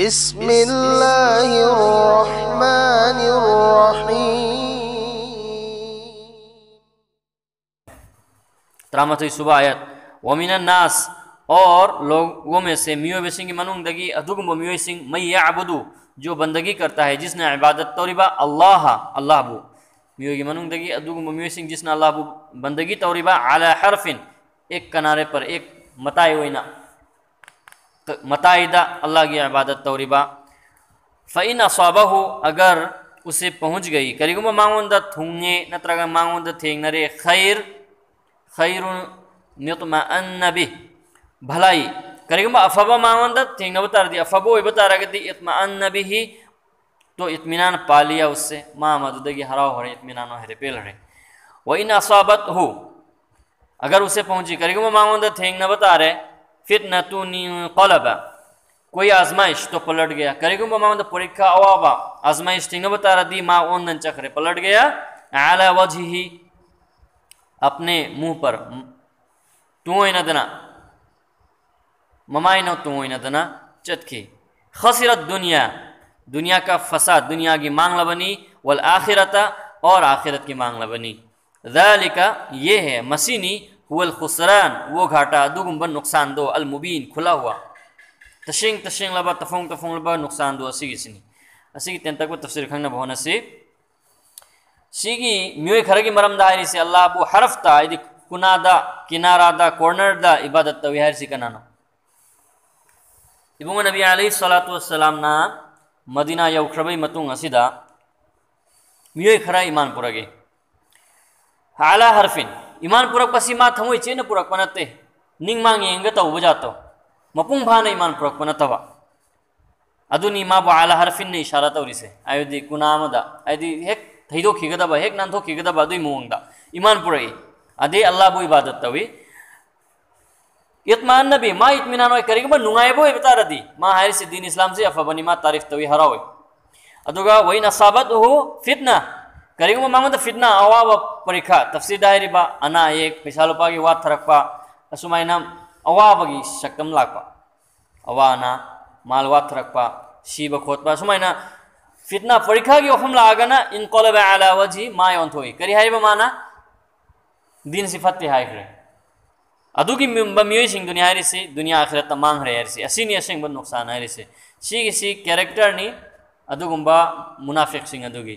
بسم اللہ الرحمن الرحیم ترامت صبح آیت ومن الناس اور لوگوں میں سے میو میو بیسنگ کی ادھگم میوبس میں یعبدو جو بندگی کرتا ہے جس نے عبادت توریبا اللہ اللہ بو میو کی ادھگم میو میگیبی جس نے اللہ بو بندگی توریبا علی تورفن ایک کنارے پر ایک ائید اللہ کی عبادت تو این اسوب ہو اگر اسے پہنچ گئی کریگ مغند توں نٹر تھینگ نرے خیر خیر نطمئن نیوتھی بھلائی افبا کری گفب ماند تھی افب ہوب ترگی اتم اطمئن بھی ہی تو اتمیان پالیا اسے معام ہو رہے اتمی نان پلر و این اسوبت ہو اگر اسے پہنچی کری گے بارے فٹ نہ کوئی آزمائش تو پلٹ گیا کرے گما تو پلٹ گیا وجہ ہی اپنے دن ممائن تو دنا چتکی خسرت دنیا دنیا کا فساد دنیا کی مانگ لیں والآخرت اور آخرت کی مانگ یہ ہے مسینی غل خوسرن وو گھاٹا نقصان دو المبین کھلا ہوا تشنگ تشنگ لبا لبا نقصان دو اسی اسی تفسیر تس تسب تفو تفب نقسانو مرم کی سے تینتک تفصیل خانہ ہنسی می خرگ آل بھو ہرفت آنا کورنر عبادت تا ویہر سی کنانا ابو نبی علیہ نا مدینہ علی سلاۃو میوے مدیخبئی ایمان پورا پور گیلا حرفین ایمان پورک انمان پورا تھوڑی چیز پورک پنتے ننگ مپنگ بھانا ایمان پورک ادونی ما علا حرفین نے اشارہ توری سے آرف دی کنام دا کو دی ہیک تھوڑا ہیک نان دوی مونگ دا ایمان مود عمان اللہ بو عبادت توی نبی ما عتم نی میں مت مانوئی کئی ناائیو ما رہا سے دین اسلام سے افبنی تاریف توی ہراوئی ادوگا وین اصابت ہو فتنہ کری گ فٹنا پریخا تفسی د آ پسا لوگ رائنا اوبھی سکم لگپ او اال و سمائن فیٹنا پریکھا کی وقت لاغنا ان کو ما یا کئی من سے فتح ہو گرے امی میری دنیا خیر مانخرے آنی اسیں نقصان آریکٹرنی منافکس کی